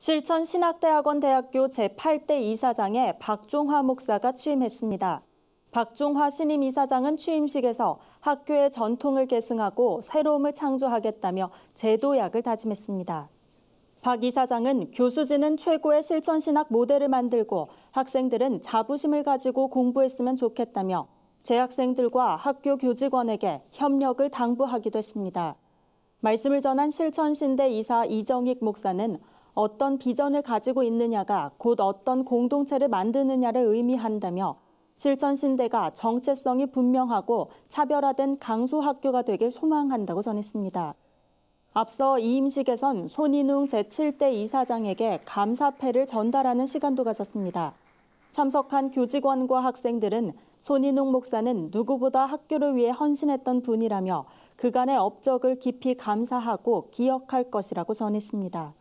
실천 신학대학원 대학교 제8대 이사장에 박종화 목사가 취임했습니다. 박종화 신임 이사장은 취임식에서 학교의 전통을 계승하고 새로움을 창조하겠다며 제도약을 다짐했습니다. 박 이사장은 교수진은 최고의 실천신학 모델을 만들고 학생들은 자부심을 가지고 공부했으면 좋겠다며 재학생들과 학교 교직원에게 협력을 당부하기도 했습니다. 말씀을 전한 실천신대 이사 이정익 목사는 어떤 비전을 가지고 있느냐가 곧 어떤 공동체를 만드느냐를 의미한다며 실천신대가 정체성이 분명하고 차별화된 강소학교가 되길 소망한다고 전했습니다. 앞서 이임식에선 손인웅 제7대 이사장에게 감사패를 전달하는 시간도 가졌습니다. 참석한 교직원과 학생들은 손인웅 목사는 누구보다 학교를 위해 헌신했던 분이라며 그간의 업적을 깊이 감사하고 기억할 것이라고 전했습니다.